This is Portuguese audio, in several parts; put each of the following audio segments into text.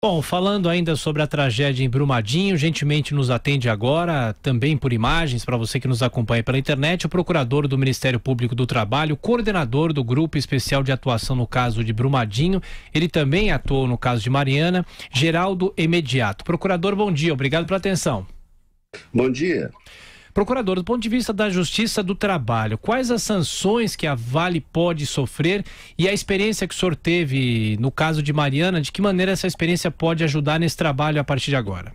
Bom, falando ainda sobre a tragédia em Brumadinho, gentilmente nos atende agora, também por imagens, para você que nos acompanha pela internet, o procurador do Ministério Público do Trabalho, coordenador do Grupo Especial de Atuação no caso de Brumadinho, ele também atuou no caso de Mariana, Geraldo Imediato. Procurador, bom dia, obrigado pela atenção. Bom dia. Procurador, do ponto de vista da Justiça do Trabalho, quais as sanções que a Vale pode sofrer e a experiência que o senhor teve no caso de Mariana, de que maneira essa experiência pode ajudar nesse trabalho a partir de agora?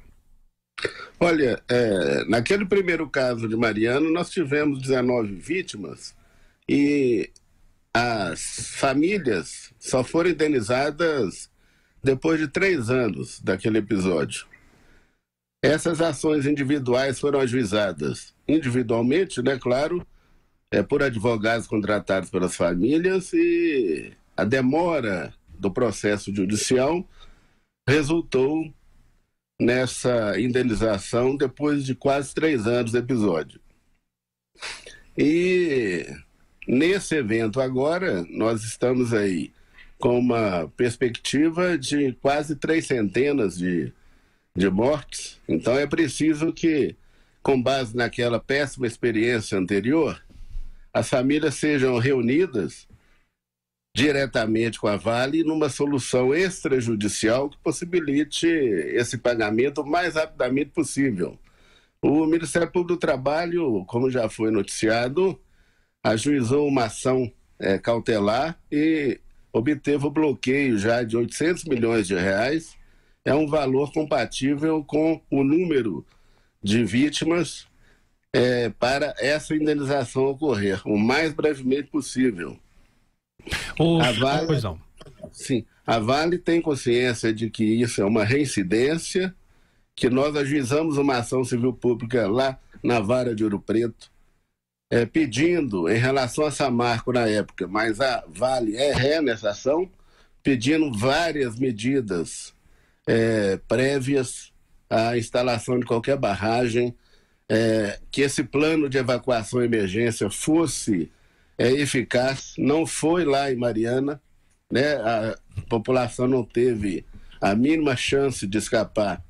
Olha, é, naquele primeiro caso de Mariana, nós tivemos 19 vítimas e as famílias só foram indenizadas depois de três anos daquele episódio. Essas ações individuais foram ajuizadas individualmente, né, claro, é, por advogados contratados pelas famílias e a demora do processo judicial resultou nessa indenização depois de quase três anos do episódio. E nesse evento agora, nós estamos aí com uma perspectiva de quase três centenas de de mortes. Então é preciso que, com base naquela péssima experiência anterior, as famílias sejam reunidas diretamente com a Vale numa solução extrajudicial que possibilite esse pagamento o mais rapidamente possível. O Ministério Público do Trabalho, como já foi noticiado, ajuizou uma ação é, cautelar e obteve o bloqueio já de 800 milhões de reais é um valor compatível com o número de vítimas é, para essa indenização ocorrer, o mais brevemente possível. A vale, Sim, a Vale tem consciência de que isso é uma reincidência, que nós ajuizamos uma ação civil pública lá na Vara de Ouro Preto, é, pedindo, em relação a Samarco na época, mas a Vale é ré nessa ação, pedindo várias medidas é, prévias à instalação de qualquer barragem, é, que esse plano de evacuação e emergência fosse é, eficaz. Não foi lá em Mariana, né? a população não teve a mínima chance de escapar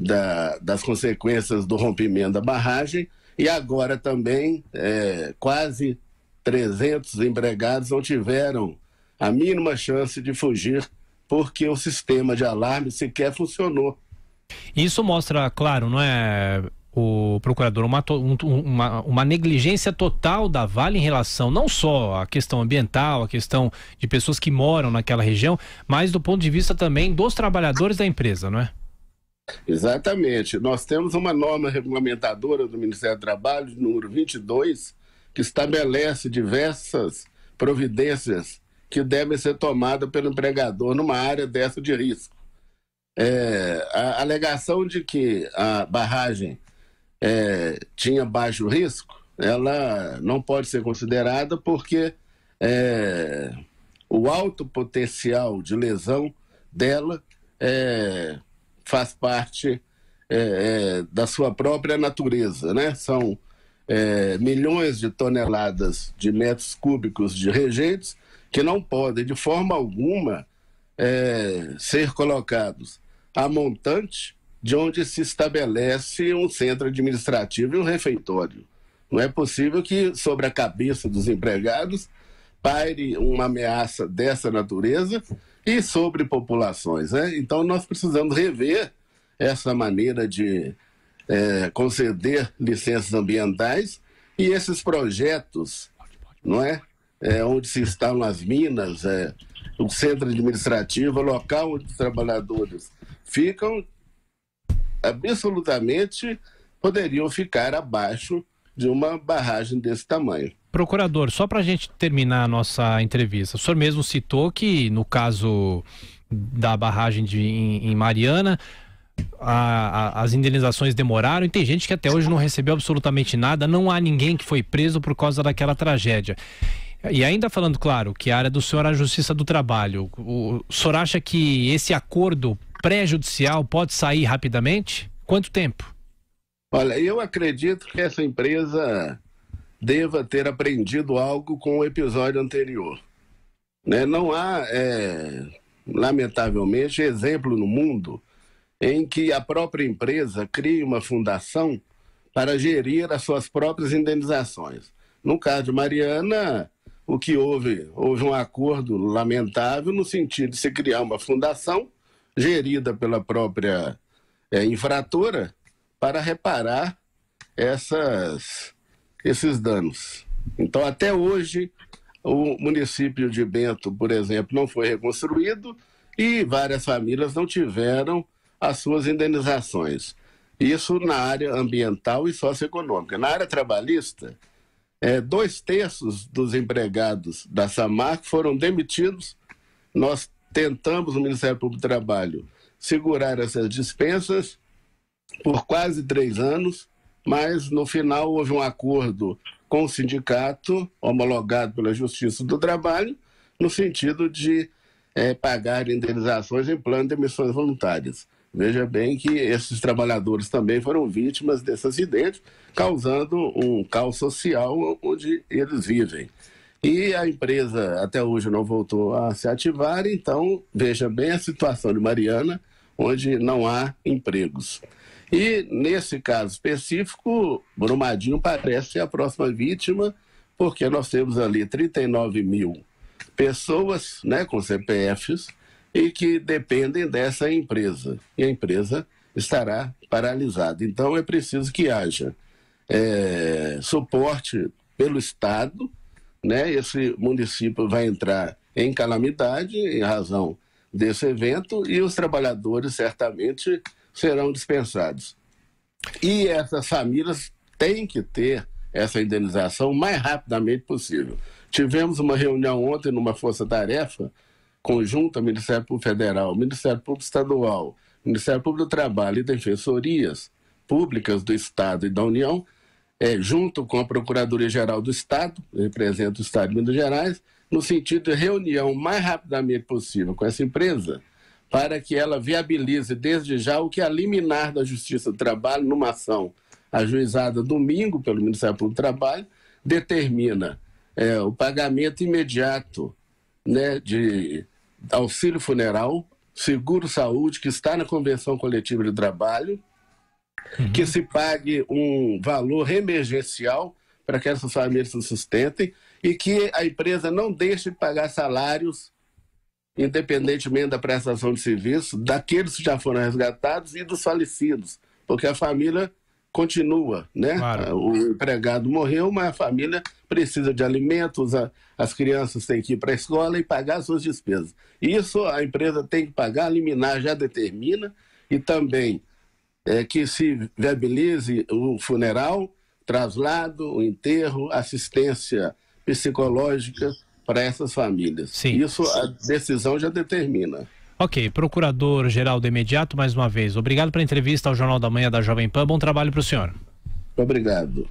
da, das consequências do rompimento da barragem. E agora também, é, quase 300 empregados não tiveram a mínima chance de fugir porque o sistema de alarme sequer funcionou. Isso mostra, claro, não é, o procurador, uma, uma, uma, negligência total da Vale em relação não só à questão ambiental, à questão de pessoas que moram naquela região, mas do ponto de vista também dos trabalhadores da empresa, não é? Exatamente. Nós temos uma norma regulamentadora do Ministério do Trabalho, número 22, que estabelece diversas providências que devem ser tomadas pelo empregador numa área dessa de risco. É, a alegação de que a barragem é, tinha baixo risco, ela não pode ser considerada porque é, o alto potencial de lesão dela é, faz parte é, é, da sua própria natureza, né? São é, milhões de toneladas de metros cúbicos de rejeitos que não podem, de forma alguma, é, ser colocados a montante de onde se estabelece um centro administrativo e um refeitório. Não é possível que, sobre a cabeça dos empregados, paire uma ameaça dessa natureza e sobre populações. Né? Então, nós precisamos rever essa maneira de é, conceder licenças ambientais e esses projetos, não é? é onde se instalam as minas, é, o centro administrativo, o é local onde os trabalhadores ficam, absolutamente poderiam ficar abaixo de uma barragem desse tamanho. Procurador, só para a gente terminar a nossa entrevista, o senhor mesmo citou que no caso da barragem de, em, em Mariana, a, a, as indenizações demoraram e tem gente que até hoje não recebeu absolutamente nada, não há ninguém que foi preso por causa daquela tragédia. E ainda falando, claro, que a área do senhor é a Justiça do Trabalho. O, o senhor acha que esse acordo pré-judicial pode sair rapidamente? Quanto tempo? Olha, eu acredito que essa empresa deva ter aprendido algo com o episódio anterior. Né? Não há, é, lamentavelmente, exemplo no mundo em que a própria empresa cria uma fundação para gerir as suas próprias indenizações. No caso de Mariana, o que houve? Houve um acordo lamentável no sentido de se criar uma fundação gerida pela própria é, infratora para reparar essas, esses danos. Então, até hoje, o município de Bento, por exemplo, não foi reconstruído e várias famílias não tiveram as suas indenizações. Isso na área ambiental e socioeconômica. Na área trabalhista, é, dois terços dos empregados da Samarco foram demitidos. Nós tentamos, no Ministério Público do Trabalho, segurar essas dispensas por quase três anos, mas no final houve um acordo com o sindicato, homologado pela Justiça do Trabalho, no sentido de é, pagar indenizações em plano de emissões voluntárias. Veja bem que esses trabalhadores também foram vítimas desse acidente, causando um caos social onde eles vivem. E a empresa até hoje não voltou a se ativar, então veja bem a situação de Mariana, onde não há empregos. E nesse caso específico, Brumadinho parece ser a próxima vítima, porque nós temos ali 39 mil pessoas né, com CPFs e que dependem dessa empresa. E a empresa estará paralisada. Então é preciso que haja é, suporte pelo Estado, né? Esse município vai entrar em calamidade em razão desse evento e os trabalhadores certamente serão dispensados. E essas famílias têm que ter essa indenização o mais rapidamente possível. Tivemos uma reunião ontem numa força-tarefa conjunta Ministério Público Federal, Ministério Público Estadual, Ministério Público do Trabalho e Defensorias Públicas do Estado e da União, é, junto com a Procuradoria-Geral do Estado, representa o Estado de Minas Gerais, no sentido de reunião o mais rapidamente possível com essa empresa, para que ela viabilize desde já o que é a liminar da Justiça do Trabalho, numa ação ajuizada domingo pelo Ministério Público do Trabalho, determina é, o pagamento imediato né, de auxílio funeral, seguro saúde, que está na Convenção Coletiva de Trabalho, uhum. que se pague um valor emergencial para que essas famílias se sustentem e que a empresa não deixe de pagar salários, independentemente da prestação de serviço, daqueles que já foram resgatados e dos falecidos, porque a família continua, né? Claro. Ah, o empregado morreu, mas a família precisa de alimentos, a, as crianças têm que ir para a escola e pagar suas despesas. Isso a empresa tem que pagar, a liminar já determina, e também é, que se viabilize o funeral, traslado, o enterro, assistência psicológica para essas famílias. Sim. Isso a decisão já determina. Ok, procurador-geral de imediato, mais uma vez, obrigado pela entrevista ao Jornal da Manhã da Jovem Pan. Bom trabalho para o senhor. Obrigado.